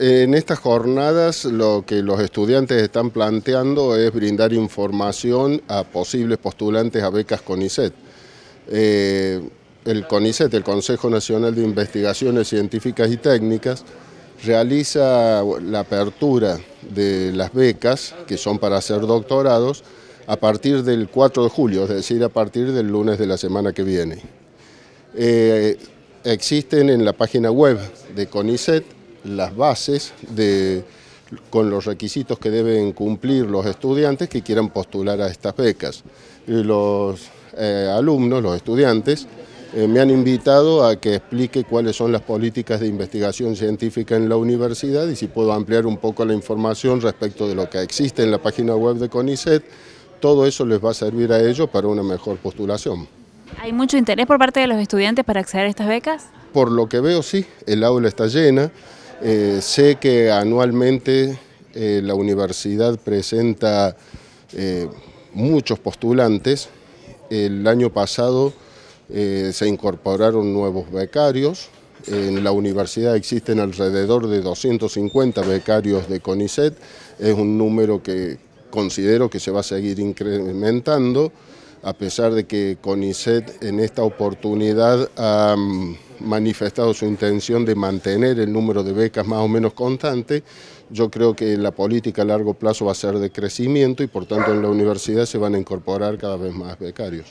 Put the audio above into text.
En estas jornadas lo que los estudiantes están planteando es brindar información a posibles postulantes a becas CONICET. Eh, el CONICET, el Consejo Nacional de Investigaciones Científicas y Técnicas, realiza la apertura de las becas, que son para hacer doctorados, a partir del 4 de julio, es decir, a partir del lunes de la semana que viene. Eh, existen en la página web de CONICET las bases de, con los requisitos que deben cumplir los estudiantes que quieran postular a estas becas. Los eh, alumnos, los estudiantes, eh, me han invitado a que explique cuáles son las políticas de investigación científica en la universidad y si puedo ampliar un poco la información respecto de lo que existe en la página web de CONICET, todo eso les va a servir a ellos para una mejor postulación. ¿Hay mucho interés por parte de los estudiantes para acceder a estas becas? Por lo que veo, sí, el aula está llena, eh, sé que anualmente eh, la universidad presenta eh, muchos postulantes. El año pasado se incorporaron nuevos becarios. En la universidad existen alrededor de 250 becarios de CONICET. Es un número que considero que se va a seguir incrementando, a pesar de que CONICET en esta oportunidad manifestado su intención de mantener el número de becas más o menos constante. Yo creo que la política a largo plazo va a ser de crecimiento y por tanto en la universidad se van a incorporar cada vez más becarios.